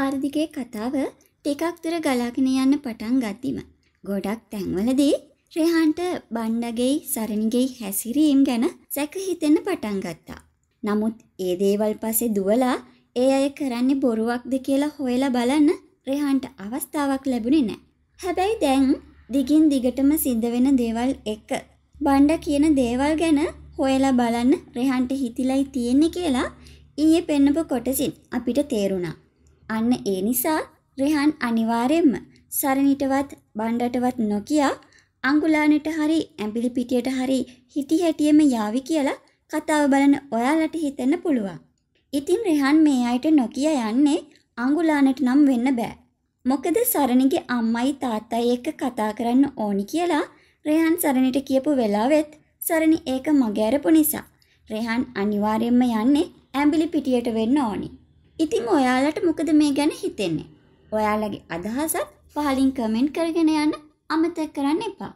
ආර්ධිකේ කතාව ටිකක් දුර ගලාගෙන යන්න පටන් ගත්තිම. ගොඩක් තැන්වලදී රෙහන්ට බණ්ඩගෙයි සරණිගෙයි හැසිරීම් ගැන සැකහිතෙන්න පටන් ගත්තා. නමුත් ඒ දේවල් පසේ දුවලා ඒ අය කරන්නේ බොරුවක්ද කියලා හොයලා බලන්න රෙහන්ට අවස්ථාවක් ලැබුණේ නෑ. හැබැයි දැන් දිගින් දිගටම සිද්ධ වෙන දේවල් එක බණ්ඩ කියන දේවල් ගැන හොයලා බලන්න රෙහන්ට හිතිලයි තියෙන්නේ කියලා ඊයේ පෙන්නපු කොටසින් අපිට තේරුණා. අන්න ඒ නිසා රෙහන් අනිවාර්යෙන්ම සරණිටවත් බණ්ඩටවත් නොකියා අඟුලානට හරි ඇඹිලි පිටියට හරි හිටි හැටියෙම යාවි කියලා කතාව බලන ඔයාලට හිතෙන්න පුළුවන්. ඉතින් රෙහන් මේ අයට නොකිය යන්නේ අඟුලානට නම් වෙන්න බෑ. මොකද සරණිගේ අම්මයි තාත්තයි එක්ක කතා කරන්න ඕනි කියලා රෙහන් සරණිට කියපු වෙලාවෙත් සරණි ඒක මගහැරපු නිසා රෙහන් අනිවාර්යෙන්ම යන්නේ ඇඹිලි පිටියට වෙන්න ඕනි. ඉතින් ඔයාලට මොකද මේ ගැන හිතෙන්නේ? ඔයාලගේ අදහසත් පහලින් කමෙන්ට් කරගෙන යන්න අමතක කරන්න එපා.